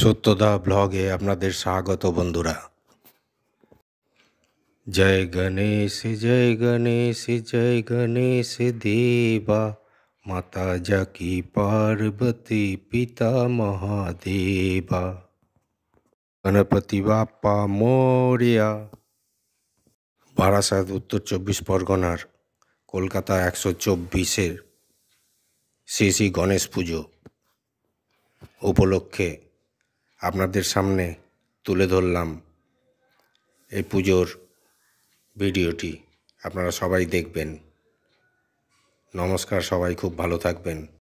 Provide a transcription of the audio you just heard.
সত্যদা ব্লগে আপনাদের স্বাগত বন্ধুরা জয় গণেশ জয় গণেশ জয় গণেশ দেবা মাতা জাকি পার্বতী পিতা মহাদেবা গণপতি বাপ্পা মরিয়া বারাসাত উত্তর চব্বিশ পরগনার কলকাতা একশো চব্বিশের শ্রী শ্রী গণেশ পুজো উপলক্ষে আপনাদের সামনে তুলে ধরলাম এই পুজোর ভিডিওটি আপনারা সবাই দেখবেন নমস্কার সবাই খুব ভালো থাকবেন